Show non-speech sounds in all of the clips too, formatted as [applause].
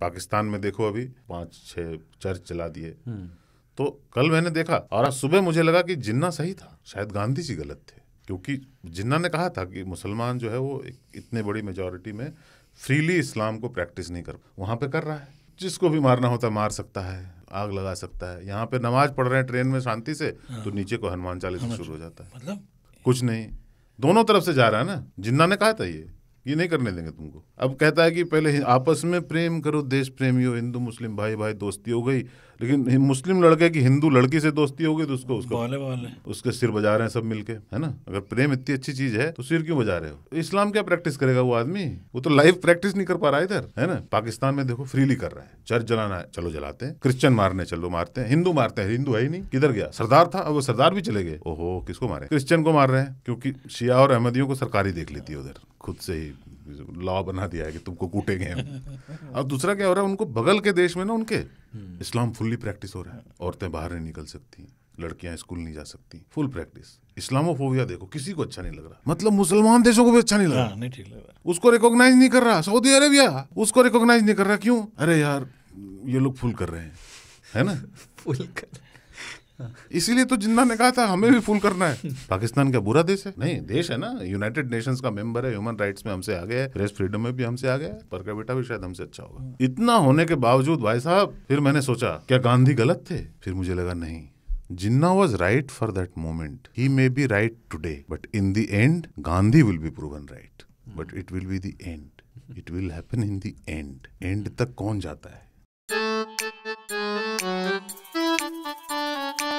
पाकिस्तान में देखो अभी पांच छह चर्च चला दिए हम्म। तो कल मैंने देखा और आज सुबह मुझे लगा कि जिन्ना सही था शायद गांधी जी गलत थे क्योंकि जिन्ना ने कहा था कि मुसलमान जो है वो इतने बड़ी मेजोरिटी में फ्रीली इस्लाम को प्रैक्टिस नहीं कर वहाँ पे कर रहा है जिसको भी मारना होता मार सकता है आग लगा सकता है यहाँ पे नमाज पढ़ रहे हैं ट्रेन में शांति से हाँ। तो नीचे को हनुमान चालीसा शुरू हो जाता है मतलब कुछ नहीं दोनों तरफ से जा रहा है ना जिन्ना ने कहा था ये ये नहीं करने देंगे तुमको अब कहता है कि पहले आपस में प्रेम करो देश प्रेमी हो हिंदू मुस्लिम भाई भाई दोस्ती हो गई लेकिन मुस्लिम लड़के की हिंदू लड़की से दोस्ती हो गई तो उसको उसको बाले बाले। उसके सिर बजा रहे हैं सब मिलके है ना अगर प्रेम इतनी अच्छी चीज है तो सिर क्यों बजा रहे हो इस्लाम क्या प्रैक्टिस करेगा वो आदमी वो तो लाइव प्रैक्टिस नहीं कर पा रहा इधर है ना पाकिस्तान में देखो फ्रीली कर रहे हैं चर्च जलाना है चलो जलाते हैं क्रिश्चियन मारने चलो मारते हैं हिंदू मारते हैं हिंदू है ही नहीं किधर गया सरदार था अब वो सरदार भी चले गए ओहो किसको मारे क्रिश्चियन को मार रहे हैं क्योंकि शिया और अहमदियों को सरकारी देख लेती है उधर खुद से ही लॉ बना दिया है कि तुमको कूटेंगे हम अब दूसरा क्या हो रहा है उनको बगल के देश में ना उनके हम्म। इस्लाम फुल्ली प्रैक्टिस हो रहा है औरतें बाहर नहीं निकल सकती लड़कियां स्कूल नहीं जा सकती फुल प्रैक्टिस इस्लामोफोबिया देखो किसी को अच्छा नहीं लग रहा मतलब मुसलमान देशों को भी अच्छा नहीं लग रहा हाँ, नहीं ठीक लग रहा उसको रिकॉग्नाइज नहीं कर रहा सऊदी अरेबिया उसको रिकॉग्नाइज नहीं कर रहा क्यों अरे यार ये लोग फुल कर रहे हैं है ना [laughs] फुल कर इसीलिए तो जिन्ना ने कहा था हमें भी फूल करना है पाकिस्तान का बुरा देश है नहीं देश है ना यूनाइटेड नेशंस का मेंबर है ह्यूमन राइट्स में हमसे आगे है प्रेस फ्रीडम में भी हमसे आगे है पर का बेटा भी शायद हमसे अच्छा होगा इतना होने के बावजूद भाई साहब फिर मैंने सोचा क्या गांधी गलत थे फिर मुझे लगा नहीं Jinnah was right for that moment he may be right today but in the end Gandhi will be proven right but it will be the end it will happen in the end end तक कौन जाता है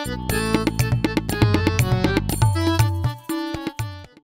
Thank you.